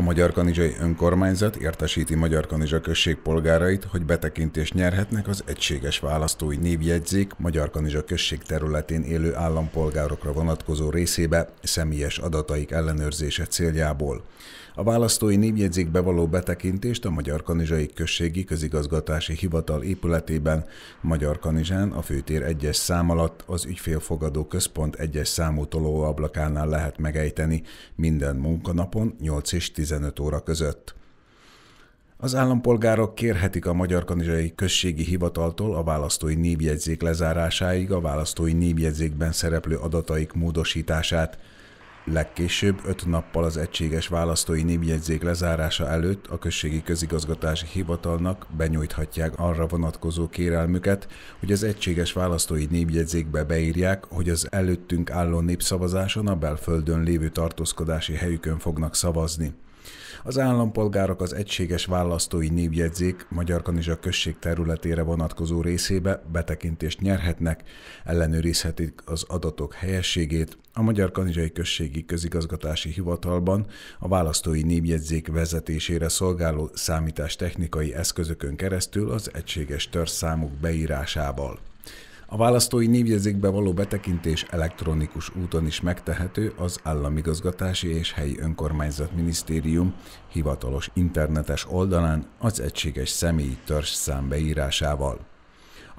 A Magyar Kanizsai Önkormányzat értesíti Magyar Kanizsa község polgárait, hogy betekintést nyerhetnek az egységes választói névjegyzék Magyar Kanizsa község területén élő állampolgárokra vonatkozó részébe személyes adataik ellenőrzése céljából. A választói névjegyzékbe való betekintést a Magyar Kanizsai Községi Közigazgatási Hivatal épületében Magyar Kanizsán a főtér egyes szám alatt az ügyfélfogadó központ egyes számú tolóablakánál lehet megejteni minden munkanapon 8 és 10 15 óra között. Az állampolgárok kérhetik a Magyar Kanizsai Községi Hivataltól a választói névjegyzék lezárásáig a választói névjegyzékben szereplő adataik módosítását. Legkésőbb öt nappal az egységes választói névjegyzék lezárása előtt a Községi Közigazgatási Hivatalnak benyújthatják arra vonatkozó kérelmüket, hogy az egységes választói névjegyzékbe beírják, hogy az előttünk álló népszavazáson a belföldön lévő tartózkodási helyükön fognak szavazni. Az állampolgárok az egységes választói névjegyzék Magyar Kanizsa község területére vonatkozó részébe betekintést nyerhetnek, ellenőrizhetik az adatok helyességét, a Magyar Kanizsai Községi Közigazgatási Hivatalban a választói névjegyzék vezetésére szolgáló számítástechnikai eszközökön keresztül az egységes törzszámuk beírásával. A választói névjegyzékbe való betekintés elektronikus úton is megtehető az Államigazgatási és Helyi Önkormányzat Minisztérium hivatalos internetes oldalán az egységes személyi törzs szám beírásával.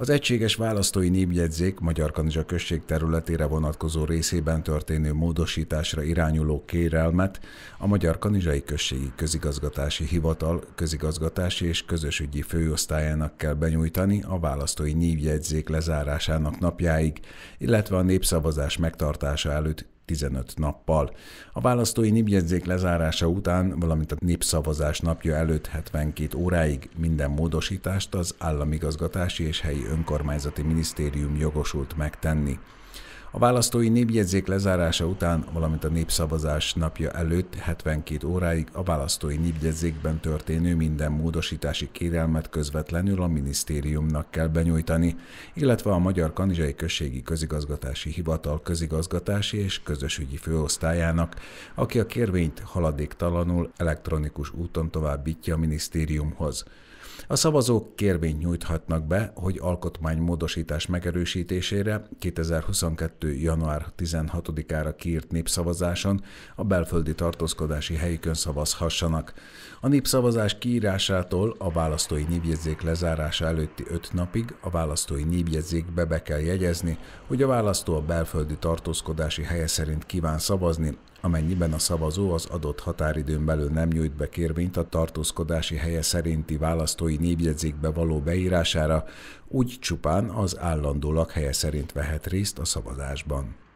Az egységes választói népjegyzék Magyar Kanizsa község területére vonatkozó részében történő módosításra irányuló kérelmet a Magyar Kanizsai Községi Közigazgatási Hivatal közigazgatási és közösügyi főosztályának kell benyújtani a választói névjegyzék lezárásának napjáig, illetve a népszavazás megtartása előtt 15 nappal. A választói népjegyzék lezárása után, valamint a népszavazás napja előtt 72 óráig minden módosítást az államigazgatási és helyi önkormányzati minisztérium jogosult megtenni. A választói népjegyzék lezárása után, valamint a népszavazás napja előtt 72 óráig a választói népjegyzékben történő minden módosítási kérelmet közvetlenül a minisztériumnak kell benyújtani, illetve a Magyar Kanizsai Községi Közigazgatási Hivatal közigazgatási és közösügyi főosztályának, aki a kérvényt haladéktalanul elektronikus úton továbbítja a minisztériumhoz. A szavazók kérvényt nyújthatnak be, hogy alkotmánymódosítás megerősítésére 2022. január 16-ára kiírt népszavazáson a belföldi tartózkodási helyükön szavazhassanak. A népszavazás kiírásától a választói névjegyzék lezárása előtti 5 napig a választói névjegyzékbe be kell jegyezni, hogy a választó a belföldi tartózkodási helye szerint kíván szavazni, amennyiben a szavazó az adott határidőn belül nem nyújt be kérvényt a tartózkodási helye szerinti választói névjegyzékbe való beírására, úgy csupán az állandó lakhelye szerint vehet részt a szavazásban.